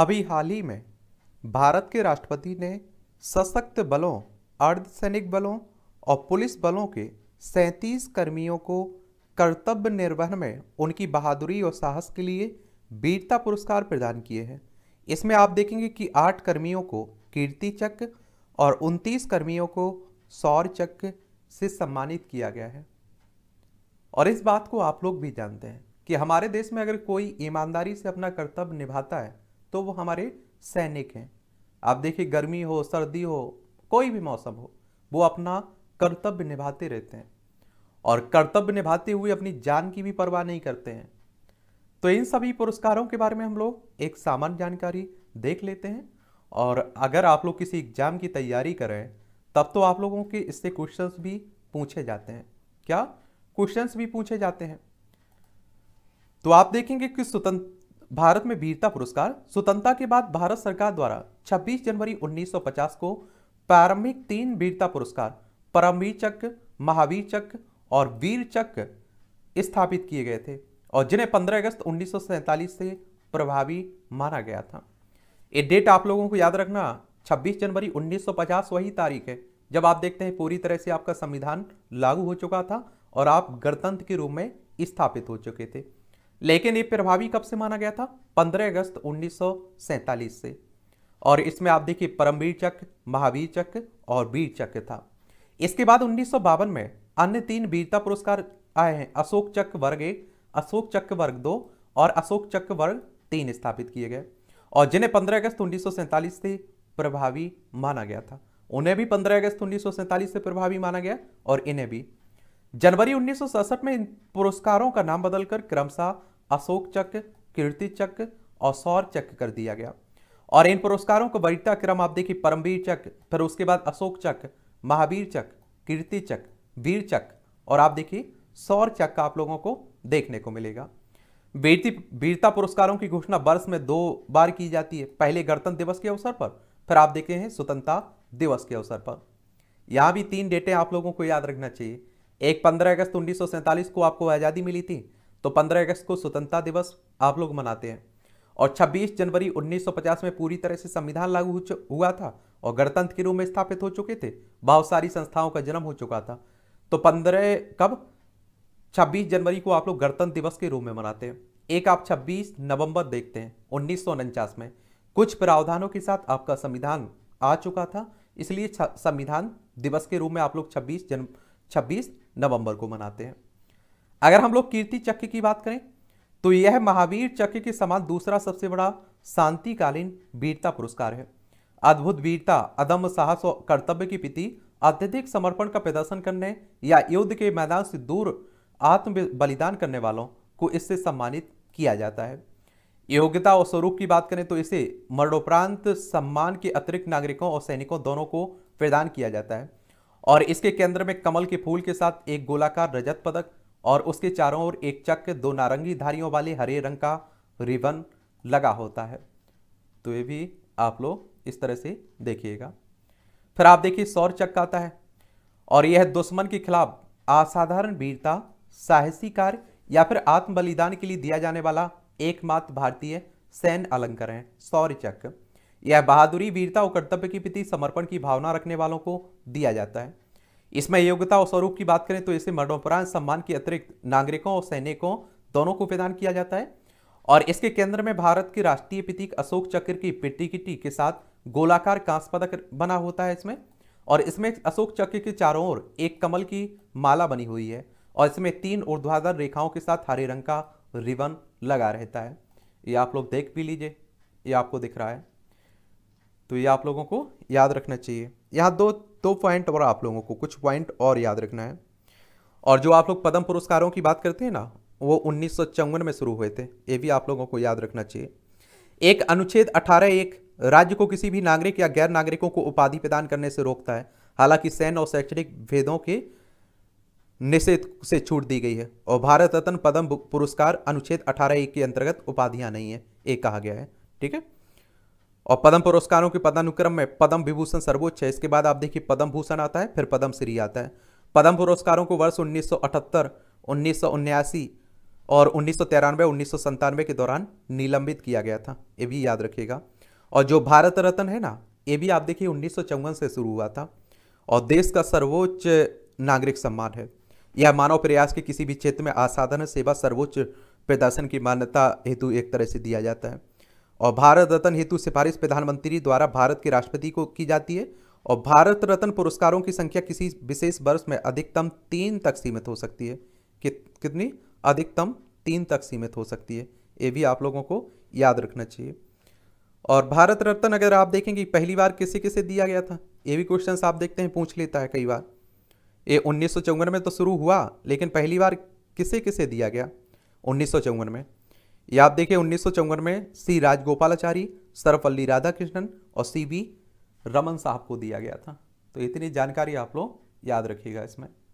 अभी हाल ही में भारत के राष्ट्रपति ने सशक्त बलों अर्धसैनिक बलों और पुलिस बलों के सैंतीस कर्मियों को कर्तव्य निर्वहन में उनकी बहादुरी और साहस के लिए वीरता पुरस्कार प्रदान किए हैं इसमें आप देखेंगे कि आठ कर्मियों को कीर्ति चक्र और उनतीस कर्मियों को सौर चक्र से सम्मानित किया गया है और इस बात को आप लोग भी जानते हैं कि हमारे देश में अगर कोई ईमानदारी से अपना कर्तव्य निभाता है तो वो हमारे सैनिक हैं आप देखिए गर्मी हो सर्दी हो कोई भी मौसम हो वो अपना कर्तव्य निभाते रहते हैं और कर्तव्य निभाते हुए अपनी जान की भी परवाह नहीं करते हैं तो इन सभी पुरस्कारों के बारे में हम लोग एक सामान्य जानकारी देख लेते हैं और अगर आप लोग किसी एग्जाम की तैयारी करें तब तो आप लोगों के इससे क्वेश्चंस भी पूछे जाते हैं क्या क्वेश्चंस भी पूछे जाते हैं तो आप देखेंगे कि स्वतंत्र भारत में वीरता पुरस्कार स्वतंत्रता के बाद भारत सरकार द्वारा 26 जनवरी 1950 को प्रारंभिक तीन वीरता पुरस्कार परमवीर चक्र महावीर चक्र और वीर चक्र स्थापित किए गए थे और जिन्हें 15 अगस्त उन्नीस से प्रभावी माना गया था ये डेट आप लोगों को याद रखना 26 जनवरी 1950 वही तारीख है जब आप देखते हैं पूरी तरह से आपका संविधान लागू हो चुका था और आप गणतंत्र के रूप में स्थापित हो चुके थे लेकिन ये प्रभावी कब से माना गया था 15 अगस्त 1947 से और इसमें आप देखिए परमवीर चक्र महावीर चक्र और वीर चक्र था इसके बाद उन्नीस में अन्य तीन वीरता पुरस्कार आए हैं अशोक चक्र वर्ग एक अशोक चक्र वर्ग दो और अशोक चक्र वर्ग तीन स्थापित किए गए और जिन्हें 15 अगस्त उन्नीस से प्रभावी माना गया था उन्हें भी 15 अगस्त उन्नीस से प्रभावी माना गया और इन्हें भी जनवरी उन्नीस में इन पुरस्कारों का नाम बदलकर क्रमशः अशोक चक्र कीर्ति चक्र और सौर चक्र कर दिया गया और इन पुरस्कारों को वरीयता क्रम आप देखिए परमवीर चक्र फिर उसके बाद अशोक चक्र महावीर चक्र कीर्ति चक्र वीर चक्र और आप देखिए सौर चक्र आप लोगों को देखने को मिलेगा वीरती वीरता पुरस्कारों की घोषणा वर्ष में दो बार की जाती है पहले गणतंत्र दिवस के अवसर पर फिर आप देखे हैं स्वतंत्रता दिवस के अवसर पर यहाँ भी तीन डेटें आप लोगों को याद रखना चाहिए एक पंद्रह अगस्त उन्नीस को आपको आज़ादी मिली थी तो पंद्रह अगस्त को स्वतंत्रता दिवस आप लोग मनाते हैं और 26 जनवरी 1950 में पूरी तरह से संविधान लागू हुआ था और गणतंत्र के रूप में स्थापित हो चुके थे बहुत सारी संस्थाओं का जन्म हो चुका था तो 15 कब 26 जनवरी को आप लोग गणतंत्र दिवस के रूप में मनाते हैं एक आप 26 नवंबर देखते हैं उन्नीस में कुछ प्रावधानों के साथ आपका संविधान आ चुका था इसलिए संविधान दिवस के रूप में आप लोग छब्बीस जन छब्बीस नवंबर को मनाते हैं अगर हम लोग कीर्ति चक्र की बात करें तो यह महावीर चक्र के समान दूसरा सबसे बड़ा शांतिकालीन वीरता पुरस्कार है अद्भुत वीरता अदम्य साहस और कर्तव्य की प्रति अत्यधिक समर्पण का प्रदर्शन करने या युद्ध के मैदान से दूर आत्म बलिदान करने वालों को इससे सम्मानित किया जाता है योग्यता और स्वरूप की बात करें तो इसे मरणोपरांत सम्मान के अतिरिक्त नागरिकों और सैनिकों दोनों को प्रदान किया जाता है और इसके केंद्र में कमल के फूल के साथ एक गोलाकार रजत पदक और उसके चारों ओर एक चक्र दो नारंगी धारियों वाले हरे रंग का रिबन लगा होता है तो ये भी आप लोग इस तरह से देखिएगा फिर आप देखिए सौर चक्र आता है और यह दुश्मन के खिलाफ असाधारण वीरता साहसी कार्य या फिर आत्म बलिदान के लिए दिया जाने वाला एकमात्र भारतीय सैन्य अलंकरण है सौर चक्र यह बहादुरी वीरता और कर्तव्य के प्रति समर्पण की भावना रखने वालों को दिया जाता है इसमें योग्यता और स्वरूप की बात करें तो इसे मरणोपरांत सम्मान के अतिरिक्त नागरिकों और सैनिकों दोनों को प्रदान किया जाता है और इसके केंद्र में भारत के राष्ट्रीय प्रतीक अशोक चक्र की पिट्टी पिटिकिटी के साथ गोलाकार कांस पदक बना होता है इसमें और इसमें अशोक चक्र के चारों ओर एक कमल की माला बनी हुई है और इसमें तीन ऊर्ध्वाधर रेखाओं के साथ हरे रंग का रिबन लगा रहता है ये आप लोग देख भी लीजिए ये आपको दिख रहा है तो ये आप लोगों को याद रखना चाहिए यहाँ दो दो पॉइंट और आप लोगों को कुछ पॉइंट और याद रखना है और जो आप लोग पद्म पुरस्कारों की बात करते हैं ना वो उन्नीस में शुरू हुए थे ये भी आप लोगों को याद रखना चाहिए एक अनुच्छेद अठारह एक राज्य को किसी भी नागरिक या गैर नागरिकों को उपाधि प्रदान करने से रोकता है हालांकि सैन्य और शैक्षणिक भेदों के निषेध से छूट दी गई है और भारत रत्न पद्म पुरस्कार अनुच्छेद अठारह एक के अंतर्गत उपाधियां नहीं है ये कहा गया है ठीक है और पद्म पुरस्कारों के पदानुक्रम में पद्म विभूषण सर्वोच्च है इसके बाद आप देखिए पद्म भूषण आता है फिर पद्म श्री आता है पद्म पुरस्कारों को वर्ष उन्नीस सौ अठहत्तर उन्नीस सौ उन्यासी और उन्नीस सौ तिरानवे उन्नीस सौ संतानवे के दौरान निलंबित किया गया था ये भी याद रखिएगा और जो भारत रत्न है ना ये भी आप देखिए उन्नीस से शुरू हुआ था और देश का सर्वोच्च नागरिक सम्मान है यह मानव प्रयास के किसी भी क्षेत्र में असाधारण सेवा सर्वोच्च प्रदर्शन की मान्यता हेतु एक तरह से दिया जाता है और भारत रत्न हेतु सिफारिश प्रधानमंत्री द्वारा भारत के राष्ट्रपति को की जाती है और भारत रत्न पुरस्कारों की संख्या किसी विशेष वर्ष में अधिकतम तीन तक सीमित हो सकती है कि, कितनी अधिकतम तीन तक सीमित हो सकती है ये भी आप लोगों को याद रखना चाहिए और भारत रत्न अगर आप देखेंगे पहली बार किसे किसे दिया गया था ये भी क्वेश्चन आप देखते हैं पूछ लेता है कई बार ये उन्नीस में तो शुरू हुआ लेकिन पहली बार किसे किसे दिया गया उन्नीस में या आप देखिए उन्नीस में सी राजगोपालाचारी सर्वपल्ली राधाकृष्णन और सी बी रमन साहब को दिया गया था तो इतनी जानकारी आप लोग याद रखिएगा इसमें